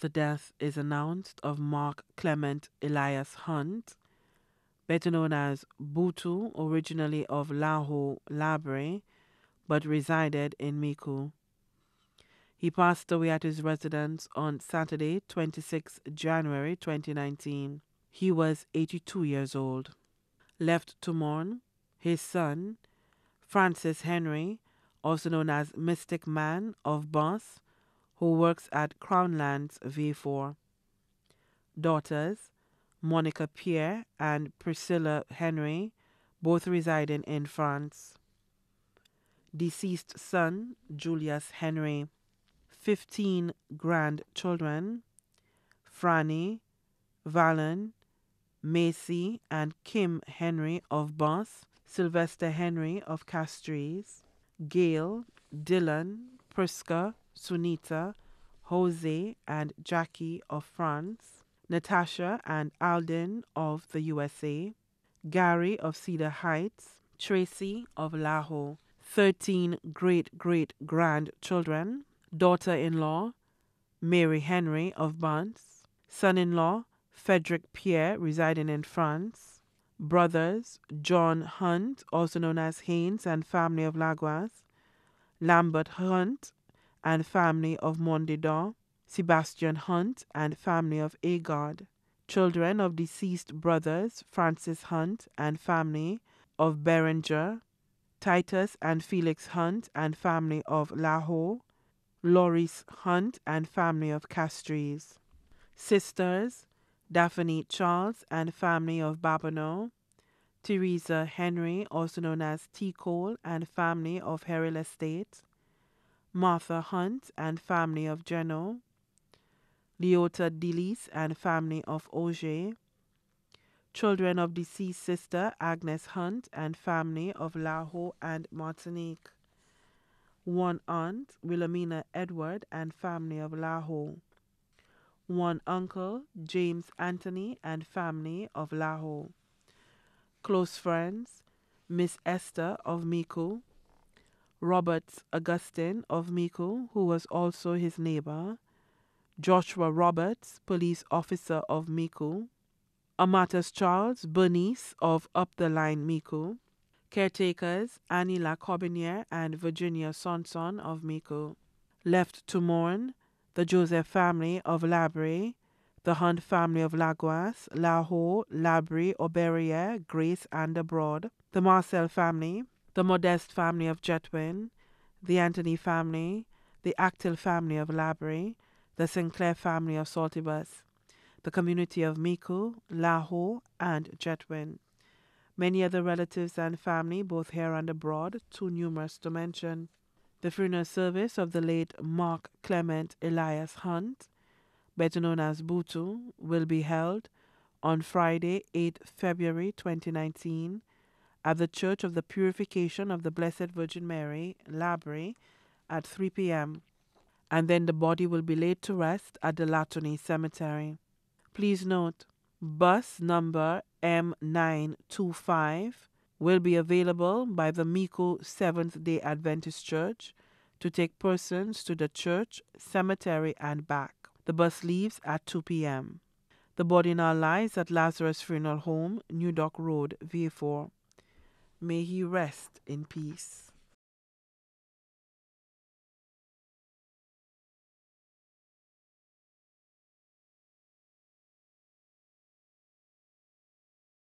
The death is announced of Mark Clement Elias Hunt, better known as Butu, originally of Laho Labre, but resided in Miku. He passed away at his residence on Saturday, 26 January 2019. He was 82 years old. Left to mourn, his son, Francis Henry, also known as Mystic Man of Bath, who works at Crownlands V4. Daughters, Monica Pierre and Priscilla Henry, both residing in France. Deceased son, Julius Henry. 15 grandchildren, Franny, Valen, Macy, and Kim Henry of Bath, Sylvester Henry of Castries, Gail, Dylan, Priska, Sunita, Jose, and Jackie of France, Natasha and Alden of the USA, Gary of Cedar Heights, Tracy of Lajo, 13 great great grandchildren, daughter in law, Mary Henry of Bunce, son in law, Frederick Pierre, residing in France, brothers, John Hunt, also known as Haynes, and family of Laguas, Lambert Hunt and family of Mondedar, Sebastian Hunt and family of Agard, children of deceased brothers Francis Hunt and family of Berenger, Titus and Felix Hunt and family of Lahore, Loris Hunt and family of Castries, sisters Daphne Charles and family of Babineau, Theresa Henry, also known as T. Cole, and family of Harrel Estate, Martha Hunt and family of Jeno, Leota Delis and family of Auger, children of deceased sister Agnes Hunt and family of Laho and Martinique, one aunt Wilhelmina Edward and family of Laho, one uncle James Anthony and family of Laho close friends Miss Esther of Miku, Robert Augustine of Miku, who was also his neighbor, Joshua Roberts, police officer of Miku, Amatus Charles Bernice of Up the Line Miku, caretakers Annie Lacobinier and Virginia Sonson of Miku, left to mourn the Joseph family of Labrie. The Hunt family of Laguas, Lahore, Labrie, Auberrier, Greece, and abroad. The Marcel family. The Modest family of Jetwin. The Anthony family. The Actil family of Labrie. The Sinclair family of Saltibus. The community of Miku, Lahore, and Jetwin. Many other relatives and family, both here and abroad, too numerous to mention the funeral service of the late Mark Clement Elias Hunt, better known as Butu, will be held on Friday, 8 February 2019, at the Church of the Purification of the Blessed Virgin Mary, Labri, at 3 p.m., and then the body will be laid to rest at the Latony Cemetery. Please note, bus number M925 will be available by the Miko Seventh day Adventist Church to take persons to the church, cemetery, and back. The bus leaves at 2 p.m. The body now lies at Lazarus Funeral Home, New Dock Road, VA4. May he rest in peace.